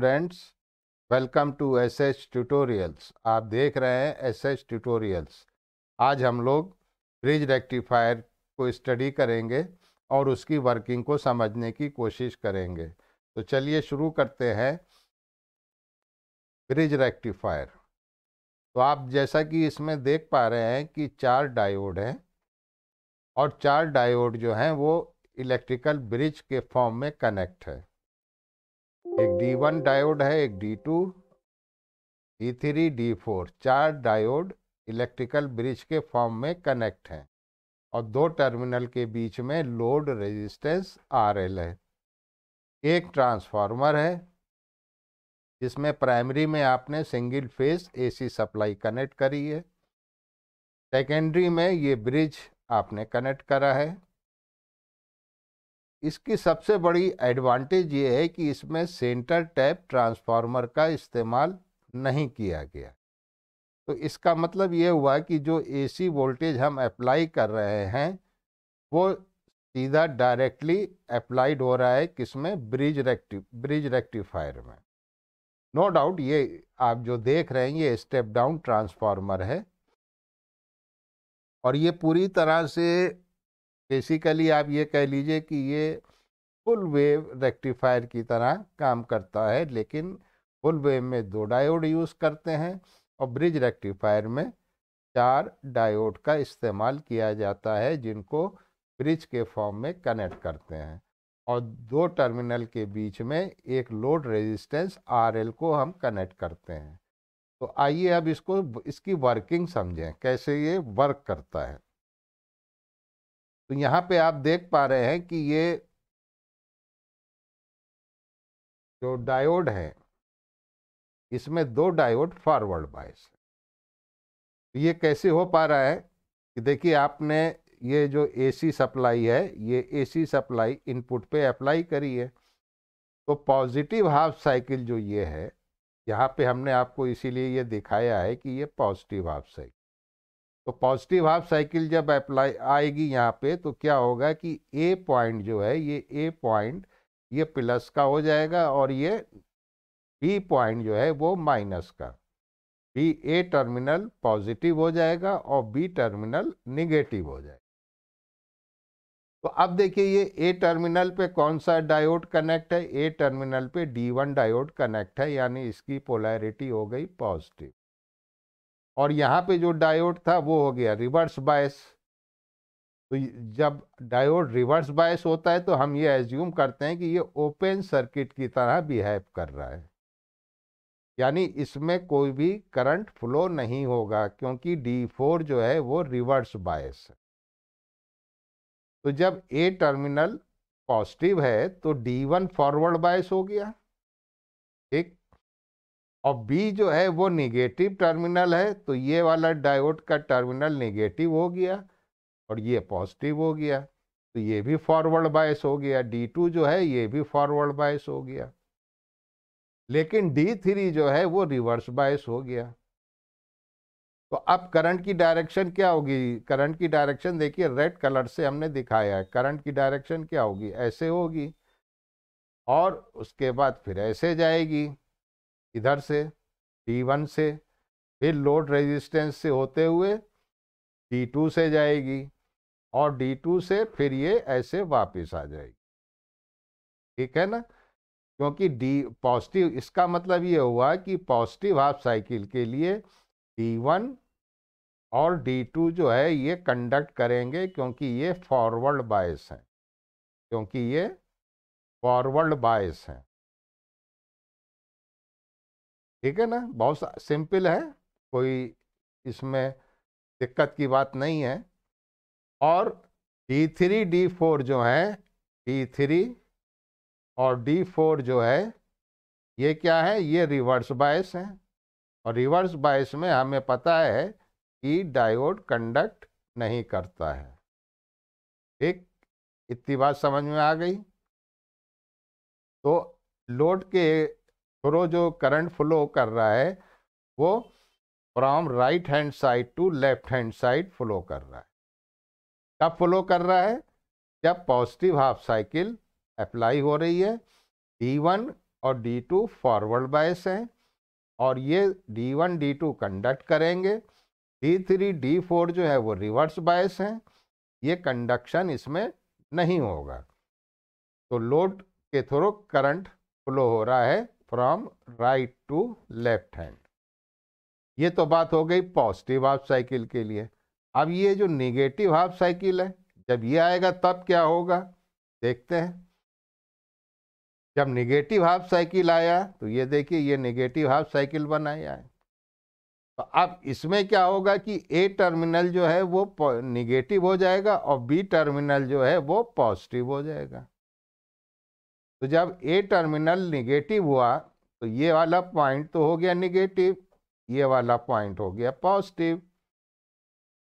Students welcome to S H tutorials आप देख रहे हैं एस एच ट्यूटोरियल्स आज हम लोग ब्रिज रेक्टिफायर को स्टडी करेंगे और उसकी वर्किंग को समझने की कोशिश करेंगे तो चलिए शुरू करते हैं ब्रिज रेक्टिफायर तो आप जैसा कि इसमें देख पा रहे हैं कि चार डायोड हैं और चार डायोड जो हैं वो इलेक्ट्रिकल ब्रिज के फॉर्म में कनेक्ट है एक D1 डायोड है एक D2 D3, D4 चार डायोड इलेक्ट्रिकल ब्रिज के फॉर्म में कनेक्ट हैं और दो टर्मिनल के बीच में लोड रेजिस्टेंस आर है एक ट्रांसफार्मर है जिसमें प्राइमरी में आपने single phase AC supply connect करी है सेकेंडरी में ये ब्रिज आपने कनेक्ट करा है इसकी सबसे बड़ी एडवांटेज ये है कि इसमें सेंटर टैप ट्रांसफार्मर का इस्तेमाल नहीं किया गया तो इसका मतलब ये हुआ कि जो एसी वोल्टेज हम अप्लाई कर रहे हैं वो सीधा डायरेक्टली अप्लाइड हो रहा है किसमें ब्रिज रेक्टि ब्रिज रेक्टिफायर में नो no डाउट ये आप जो देख रहे हैं ये स्टेप डाउन ट्रांसफार्मर है और ये पूरी तरह से बेसिकली आप ये कह लीजिए कि ये फुल वेव रेक्टिफायर की तरह काम करता है लेकिन फुल वेव में दो डायोड यूज़ करते हैं और ब्रिज रेक्टिफायर में चार डायोड का इस्तेमाल किया जाता है जिनको ब्रिज के फॉर्म में कनेक्ट करते हैं और दो टर्मिनल के बीच में एक लोड रेजिस्टेंस आरएल को हम कनेक्ट करते हैं तो आइए अब इसको इसकी वर्किंग समझें कैसे ये वर्क करता है तो यहाँ पे आप देख पा रहे हैं कि ये जो डायोड है इसमें दो डायोड फॉरवर्ड बायस है तो ये कैसे हो पा रहा है कि देखिए आपने ये जो एसी सप्लाई है ये एसी सप्लाई इनपुट पे अप्लाई करी है तो पॉजिटिव हाफ साइकिल जो ये है यहाँ पे हमने आपको इसीलिए ये दिखाया है कि ये पॉजिटिव हाफ साइकिल तो पॉजिटिव हाफ साइकिल जब अप्लाई आएगी यहाँ पे तो क्या होगा कि ए पॉइंट जो है ये ए पॉइंट ये प्लस का हो जाएगा और ये बी पॉइंट जो है वो माइनस का बी ए टर्मिनल पॉजिटिव हो जाएगा और बी टर्मिनल निगेटिव हो जाएगा तो अब देखिए ये ए टर्मिनल पे कौन सा डायोड कनेक्ट है ए टर्मिनल पे डी वन डायोड कनेक्ट है यानी इसकी पोलैरिटी हो गई पॉजिटिव और यहाँ पे जो डायोड था वो हो गया रिवर्स बायस तो जब डायोड रिवर्स बायस होता है तो हम ये एज्यूम करते हैं कि ये ओपन सर्किट की तरह बिहेव कर रहा है यानी इसमें कोई भी करंट फ्लो नहीं होगा क्योंकि डी फोर जो है वो रिवर्स बायस है तो जब ए टर्मिनल पॉजिटिव है तो डी वन फॉरवर्ड बायस हो गया ठीक और बी जो है वो नेगेटिव टर्मिनल है तो ये वाला डायोड का टर्मिनल नेगेटिव हो गया और ये पॉजिटिव हो गया तो ये भी फॉरवर्ड बायस हो गया डी टू जो है ये भी फॉरवर्ड बायस हो गया लेकिन डी थ्री जो है वो रिवर्स बायस हो गया तो अब करंट की डायरेक्शन क्या होगी करंट की डायरेक्शन देखिए रेड कलर से हमने दिखाया है करंट की डायरेक्शन क्या होगी ऐसे होगी और उसके बाद फिर ऐसे जाएगी इधर से डी वन से फिर लोड रेजिस्टेंस से होते हुए डी टू से जाएगी और डी टू से फिर ये ऐसे वापस आ जाएगी ठीक है ना क्योंकि डी पॉजिटिव इसका मतलब ये हुआ कि पॉजिटिव हाफ साइकिल के लिए डी वन और डी टू जो है ये कंडक्ट करेंगे क्योंकि ये फॉरवर्ड बायस हैं क्योंकि ये फॉरवर्ड बायस हैं ठीक है ना बहुत सिंपल है कोई इसमें दिक्कत की बात नहीं है और डी थ्री डी फोर जो है डी थ्री और डी फोर जो है ये क्या है ये रिवर्स बायस है और रिवर्स बायस में हमें पता है कि डायोड कंडक्ट नहीं करता है ठीक इतनी बात समझ में आ गई तो लोड के फ्लो जो करंट फ्लो कर रहा है वो from right hand side to left hand side flow कर रहा है कब फ्लो कर रहा है जब पॉजिटिव हाफ साइकिल अप्लाई हो रही है डी वन और डी टू फॉरवर्ड बायस हैं और ये D one D two conduct करेंगे डी थ्री डी फोर जो है वो रिवर्स बायस हैं ये कंडक्शन इसमें नहीं होगा तो लोड के थ्रू करंट फ्लो हो रहा है from right to left hand ये तो बात हो गई पॉजिटिव हाफ साइकिल के लिए अब ये जो नेगेटिव हाफ साइकिल है जब ये आएगा तब क्या होगा देखते हैं जब नेगेटिव हाफ साइकिल आया तो ये देखिए ये नेगेटिव हाफ साइकिल बनाया है तो अब इसमें क्या होगा कि ए टर्मिनल जो है वो निगेटिव हो जाएगा और बी टर्मिनल जो है वो पॉजिटिव हो जाएगा तो जब ए टर्मिनल निगेटिव हुआ तो ये वाला पॉइंट तो हो गया निगेटिव ये वाला पॉइंट हो गया पॉजिटिव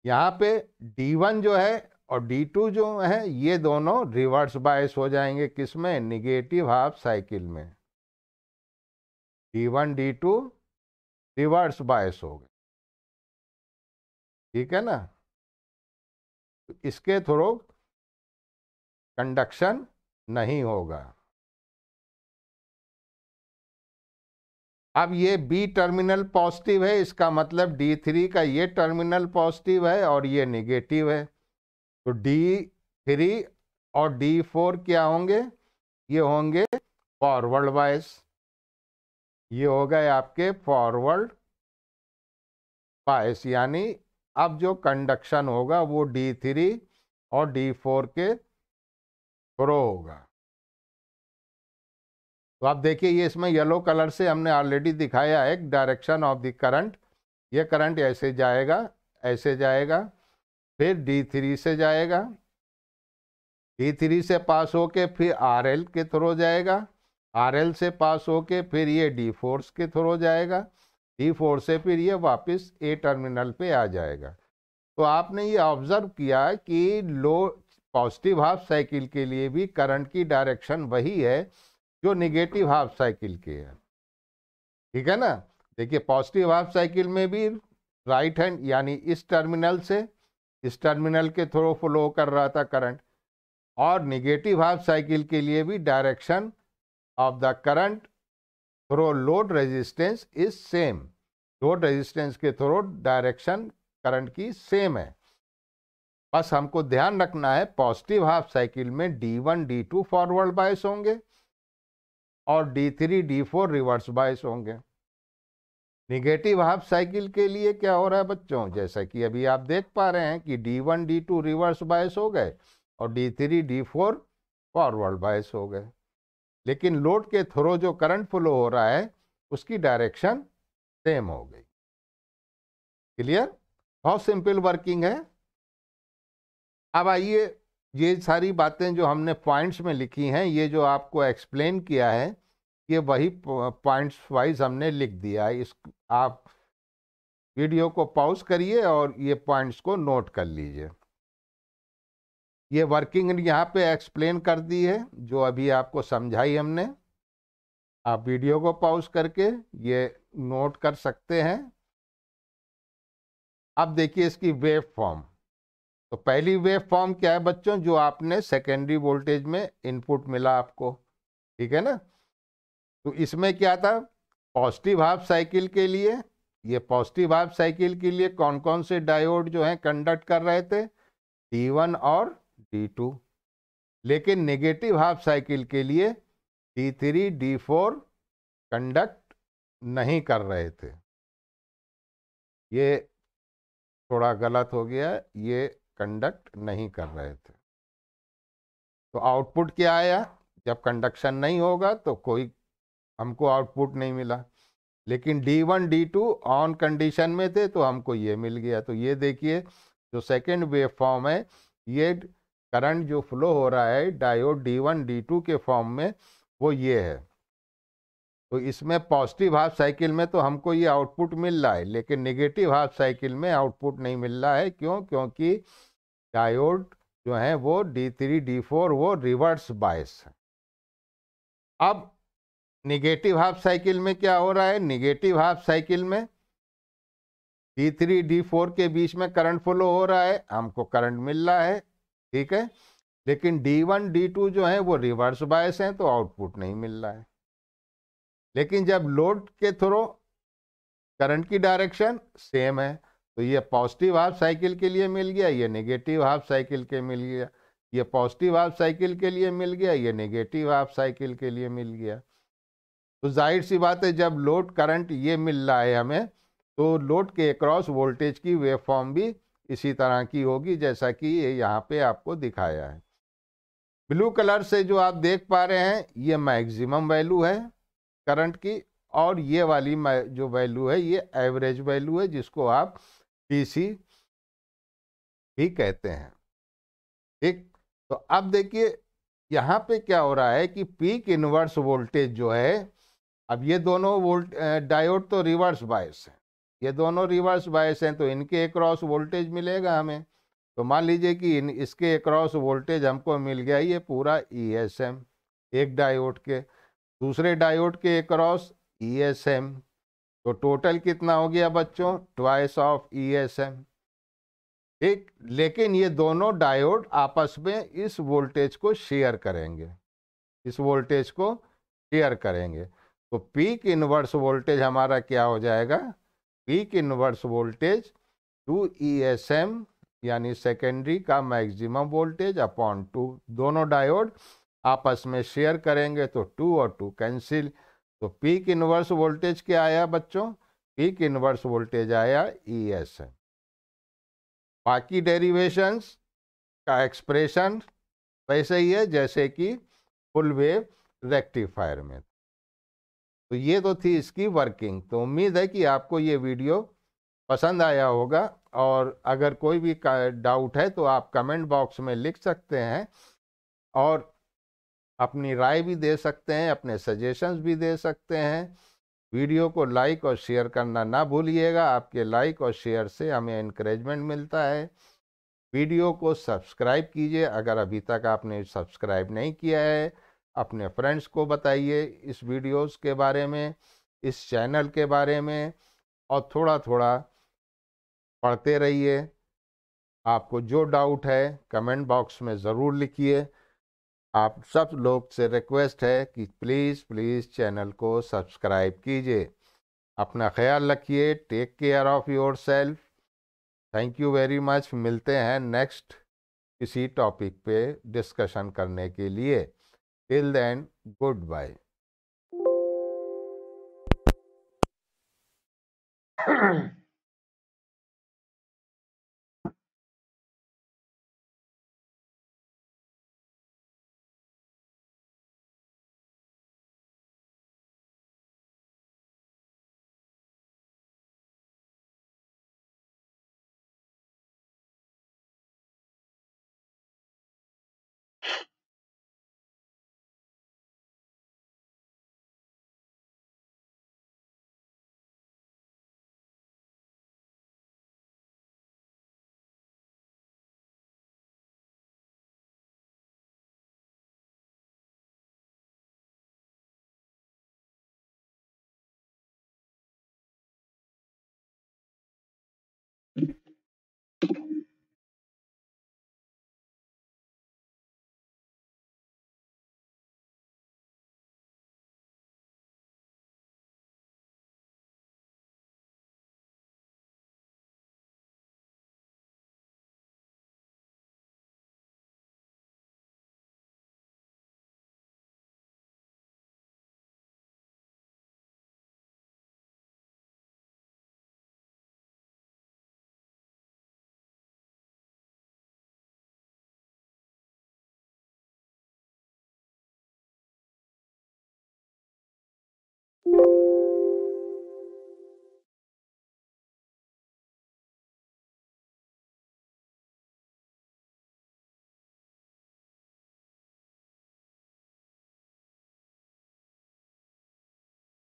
यहाँ पे D1 जो है और D2 जो है ये दोनों रिवर्स बायस हो जाएंगे किस में निगेटिव हाफ साइकिल में D1 D2 रिवर्स बायस हो गए ठीक है ना तो इसके थ्रू कंडक्शन नहीं होगा अब ये बी टर्मिनल पॉजिटिव है इसका मतलब डी थ्री का ये टर्मिनल पॉजिटिव है और ये निगेटिव है तो डी थ्री और डी फोर क्या होंगे ये होंगे फॉरवर्ड वाइज ये हो गए आपके फॉरवर्ड बायस यानी अब जो कंडक्शन होगा वो डी थ्री और डी फोर के थ्रो होगा तो आप देखिए ये इसमें येलो कलर से हमने ऑलरेडी दिखाया है डायरेक्शन ऑफ द करंट ये करंट ऐसे जाएगा ऐसे जाएगा फिर डी थ्री से जाएगा डी थ्री से पास होके फिर आर एल के थ्रो जाएगा आर एल से पास होके फिर ये डी फोर्स के थ्रो जाएगा डी फोर से फिर ये वापस ए टर्मिनल पे आ जाएगा तो आपने ये ऑब्ज़र्व किया कि लो पॉजिटिव हाफ साइकिल के लिए भी करंट की डायरेक्शन वही है जो निगेटिव हाफ साइकिल के है ठीक है ना देखिए पॉजिटिव हाफ साइकिल में भी राइट हैंड यानी इस टर्मिनल से इस टर्मिनल के थ्रो फ्लो कर रहा था करंट और निगेटिव हाफ साइकिल के लिए भी direction of the current through load resistance is same load resistance के थ्रो डायरेक्शन करंट की सेम है बस हमको ध्यान रखना है पॉजिटिव हाफ साइकिल में D one D two forward bias होंगे और D3, D4 रिवर्स बायस होंगे निगेटिव हाफ साइकिल के लिए क्या हो रहा है बच्चों जैसा कि अभी आप देख पा रहे हैं कि D1, D2 रिवर्स बायस हो गए और D3, D4 फॉरवर्ड बायस हो गए लेकिन लोड के थ्रो जो करंट फ्लो हो रहा है उसकी डायरेक्शन सेम हो गई क्लियर बहुत सिंपल वर्किंग है अब आइए ये सारी बातें जो हमने पॉइंट्स में लिखी हैं ये जो आपको एक्सप्लेन किया है ये वही पॉइंट्स वाइज हमने लिख दिया है इस आप वीडियो को पॉज करिए और ये पॉइंट्स को नोट कर लीजिए ये वर्किंग यहाँ पे एक्सप्लेन कर दी है जो अभी आपको समझाई हमने आप वीडियो को पॉज करके ये नोट कर सकते हैं अब देखिए इसकी वेव फॉर्म तो पहली वेव फॉर्म क्या है बच्चों जो आपने सेकेंडरी वोल्टेज में इनपुट मिला आपको ठीक है ना तो इसमें क्या था पॉजिटिव हाफ साइकिल के लिए ये पॉजिटिव हाफ साइकिल के लिए कौन कौन से डायोड जो हैं कंडक्ट कर रहे थे डी वन और डी टू लेकिन नेगेटिव हाफ साइकिल के लिए D three D four conduct नहीं कर रहे थे ये थोड़ा गलत हो गया ये कंडक्ट नहीं कर रहे थे तो आउटपुट क्या आया जब कंडक्शन नहीं होगा तो कोई हमको आउटपुट नहीं मिला लेकिन D one D two on condition में थे तो हमको ये मिल गया तो ये देखिए जो सेकेंड वेव फॉर्म है ये करंट जो फ्लो हो रहा है diode D one D two के फॉर्म में वो ये है तो इसमें पॉजिटिव हाफ साइकिल में तो हमको ये आउटपुट मिल रहा है लेकिन नेगेटिव हाफ साइकिल में आउटपुट नहीं मिल रहा है क्यों क्योंकि डायोड जो है वो D3 D4 वो रिवर्स बायस है अब निगेटिव हाफ साइकिल में क्या हो रहा है निगेटिव हाफ साइकिल में D3 D4 के बीच में करंट फ्लो हो रहा है हमको करंट मिल रहा है ठीक है लेकिन D1 D2 जो है वो रिवर्स बायस हैं तो आउटपुट नहीं मिल रहा है लेकिन जब लोड के थ्रू करंट की डायरेक्शन सेम है तो ये पॉजिटिव हाफ साइकिल के लिए मिल गया ये नेगेटिव हाफ साइकिल के मिल गया ये पॉजिटिव हाफ साइकिल के लिए मिल गया ये नेगेटिव हाफ साइकिल के लिए मिल गया तो जाहिर सी बात है जब लोड करंट ये मिल रहा है हमें तो लोड के अक्रॉस वोल्टेज की वेव फॉर्म भी इसी तरह की होगी जैसा कि ये यहाँ पे आपको दिखाया है ब्लू कलर से जो आप देख पा रहे हैं ये मैक्सिमम वैल्यू है करंट की और ये वाली जो वैल्यू है ये एवरेज वैल्यू है जिसको आप पीसी भी कहते हैं ठीक तो अब देखिए यहाँ पे क्या हो रहा है कि पीक इन्वर्स वोल्टेज जो है अब ये दोनों वोल्ट डायोड तो रिवर्स बायस है ये दोनों रिवर्स बायस हैं तो इनके अक्रॉस वोल्टेज मिलेगा हमें तो मान लीजिए कि इन इसके अक्रॉस वोल्टेज हमको मिल गया ये पूरा ई e एक डायोड के दूसरे डायोड के अक्रॉस ई e तो टोटल कितना हो गया बच्चों twice of E S M एक लेकिन ये दोनों डायोड आपस में इस वोल्टेज को शेयर करेंगे इस वोल्टेज को शेयर करेंगे तो पीक इन्वर्स वोल्टेज हमारा क्या हो जाएगा peak inverse voltage two E S M यानी सेकेंडरी का मैक्सिमम वोल्टेज अपॉन टू दोनों डायोड आपस में शेयर करेंगे तो टू और टू कैंसिल तो पीक इन्वर्स वोल्टेज क्या आया बच्चों पीक इन्वर्स वोल्टेज आया ई e एस बाकी डेरिवेशंस का एक्सप्रेशन वैसे ही है जैसे कि फुल वेव रेक्टिफायर में तो ये तो थी इसकी वर्किंग तो उम्मीद है कि आपको ये वीडियो पसंद आया होगा और अगर कोई भी डाउट है तो आप कमेंट बॉक्स में लिख सकते हैं और अपनी राय भी दे सकते हैं अपने सजेशंस भी दे सकते हैं वीडियो को लाइक और शेयर करना ना भूलिएगा आपके लाइक और शेयर से हमें इनक्रेजमेंट मिलता है वीडियो को सब्सक्राइब कीजिए अगर अभी तक आपने सब्सक्राइब नहीं किया है अपने फ्रेंड्स को बताइए इस वीडियोस के बारे में इस चैनल के बारे में और थोड़ा थोड़ा पढ़ते रहिए आपको जो डाउट है कमेंट बॉक्स में ज़रूर लिखिए आप सब लोग से रिक्वेस्ट है कि प्लीज़ प्लीज़ चैनल को सब्सक्राइब कीजिए अपना ख्याल रखिए take care of yourself thank you very much मिलते हैं नेक्स्ट किसी टॉपिक पे डिस्कशन करने के लिए till then good bye Hmm.